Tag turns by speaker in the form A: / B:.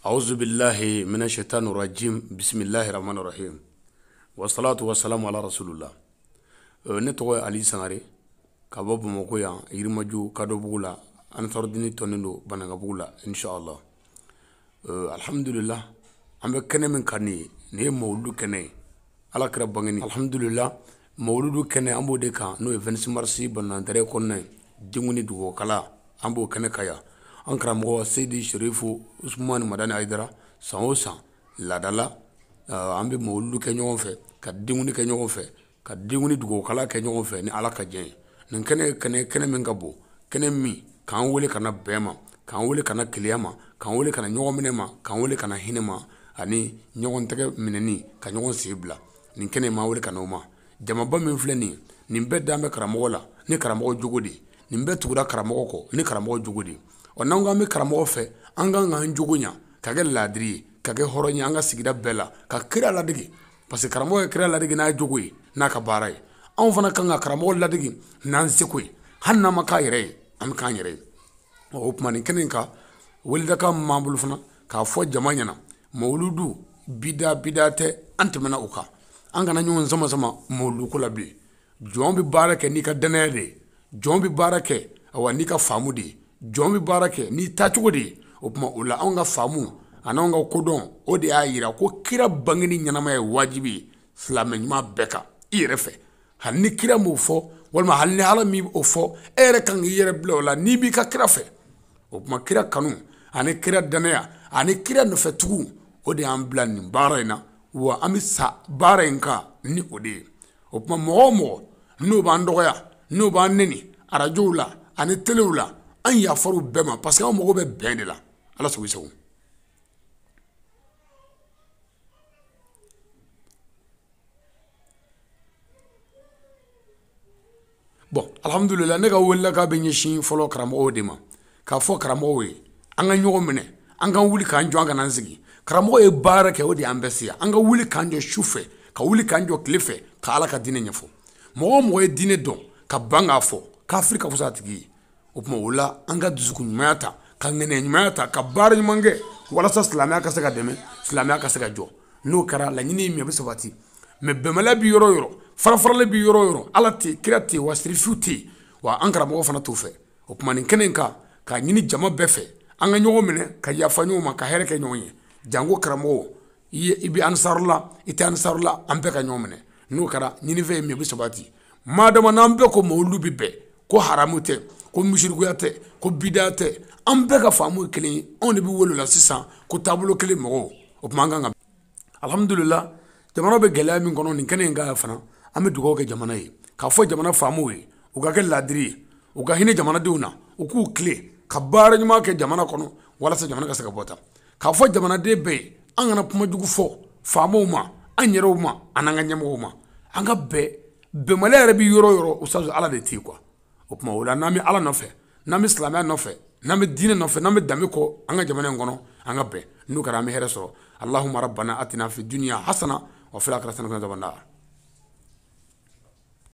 A: أعوذ بالله من الشيطان الرجيم بسم الله الرحمن الرحيم والصلاة والسلام على رسول الله ne tɔgɔ ye ali sangare ka bɔ bamako yan yirimaju kadobugu la an tɔrɔdini tɔnin do banagabugu la inshallah alhamdulillah an bɛ kɛnɛ min kan nin ye nin ye mawuludu kɛnɛ ye ala kɛra bangeni alhamdulillah mawuludu kɛnɛ an b'o de kan n'o ye 26 mars bananan tɛrɛ kɔnɔna ye dengu ni dugɔkala an b'o kɛnɛ ka yan an karamɔgɔ seyidi serifu usumani madani hayidara san o san laadala an bɛ mawuludu kɛ ɲɔgɔn fɛ ka denkundi kɛ ɲɔgɔn fɛ ka denkundi dugukala kɛ ɲɔgɔn fɛ ni ala ka diɲɛ ye nin kɛnɛ kɛnɛ kɛnɛ min ka bon kɛnɛ min k'an wele kana bɛn ma k'an wele kana keleya ma k'an wele kana ɲɔgɔn minɛ ma k'an wele kana hinɛ ma ani ɲɔgɔn tɛgɛ minɛni ka ɲɔgɔn sen bila nin kɛnɛ m'an wele kana o ma jamaba min filɛ nin nin bɛɛ dan bɛ karamɔgɔ la ni karamɔgɔ jogo de nin bɛɛ tugura karamɔgɔ kɔ ni karamɔgɔ jogo de wa n'anw k'an bɛ karamɔgɔ fɛ an kan k'an jogo ɲa ka kɛ laadiri ye ka kɛ hɔrɔn ye an ka sigida bɛɛ la ka kira ladege parce karamɔgɔ ye kira ladege n'a jogo ye n'a ka baara ye anw fana kan ka karamɔgɔ ladege n'an seko ye hali n'an ma k'a yɛrɛ ye an bɛ k'an yɛrɛ ye o tuma nin kɛnɛ kan weleda min b'an bolo fana k'a fɔ jama ɲɛna mawuludu bida bida tɛ an tɛmɛna o kan an kana ɲɔgɔn sama sama mawuludu ko la bilen jɔn bɛ baara kɛ n'i ka danaya de ye jɔn bɛ baara kɛ awa n'i ka faamu de ye jɔn bɛ baara kɛ n'i tacogo de ye o tuma o la anw ka faamu ani anw ka kodɔn o de y'a yira ko kira bangeni ɲɛnama ye wajibi ye silamɛ ɲuman bɛɛ kan i yɛrɛ fɛ hali ni kira m'o fɔ walima hali ni ala min o fɔ e yɛrɛ kan k'i yɛrɛ bila o la n'i b'i ka kira fɛ o tuma kira kanu ani kira danaya ani kira nɔfɛtugu o de y'an bila nin baara in na wa an bɛ sa baara in kan ni o de ye o tuma mɔgɔ o mɔgɔ n'o b'an dɔgɔya n'o b'an nɛni arajow la ani telew la an yafar'u bɛɛ ma parce que an mago bɛ bɛn de la ala sago i sago bon alhamdulilah ne ka welila k'a bɛ ɲɛsin fɔlɔ karamɔgɔw de ma k'a fɔ karamɔgɔw ye an ka ɲɔgɔn minɛ an ka wuli k'an jɔ an kana an sigi karamɔgɔ ye baara kɛ o de y'an bɛɛ se an ka wuli k'an jɔ su fɛ ka wuli k'an jɔ tile fɛ ka ala ka diinɛ ɲɛfɔ mɔgɔ o mɔgɔ ye diinɛ dɔn ka ban k'a fɔ kafiri ka fisa a tigi ye o tuma o la an ka dusukunɲumanya ta ka ŋɛnɛɲumanya ta ka baara ɲuman kɛ walasa silamɛya ka se ka dɛmɛ silamɛya ka se ka jɔ n'o kɛra laɲini ye min a bɛ sabati mɛ bɛnbaliya bi yɔrɔ o yɔrɔ farafarali bi yɔrɔ o yɔrɔ ala tɛ kira tɛ yen wa sirifiw tɛ yen wa an karamɔgɔ fana t'o fɛ o tuma nin kɛnɛ in kan k'a ɲini jama bɛɛ fɛ an ka ɲɔgɔn minɛ ka yafa ɲɔgɔn ma ka hɛrɛ kɛ ɲɔgɔn ye janko karamɔgɔ i ye i bɛ ansarula i tɛ ansarula an bɛɛ ka ɲɔgɔn minɛ n'o kɛra ɲinifɛn ye min ye o bɛ sabati maadama n'an bɛɛ ko ma olu bɛ bɛn ko haramu tɛ ko misirikuya tɛ ko bida tɛ an bɛɛ ka faamu ye kelen ye anw de bɛ wele o la sisan ko taabolo kelen mɔgɔw o tuma an kan ka alihamudulila jamana bɛ gɛlɛya min kɔnɔ nin kɛnɛ in ka fana an bɛ dugawu kɛ jamana ye k'a fɔ jamana faamuw ye u ka kɛ laadiri ye u ka hinɛ jamanadenw na u k'u tile ka baara ɲuman kɛ jamana kɔnɔ walasa jamana ka se ka bɔta k'a fɔ jamanaden bɛɛ ye an kana kuma jugu fɔ faamaw ma an yɛrɛw ma an'an ka ɲɛmɔgɔw ma an ka bɛn bɛnbaliya yɛrɛ bɛ yɔrɔ o yɔrɔ o ala de tɛ yen o tuma o la n'an bɛ ala nɔfɛ n'an bɛ silamɛya nɔfɛ n'an bɛ diinɛ nɔfɛ n'an bɛ danbe kɔ an ka jamana in kɔnɔ an ka bɛn n'o kɛra an bɛ hɛrɛ sɔrɔ allahumma rabbana atina fi dunya hasana wa fil akhirati hasanatan wa qina adhaban nar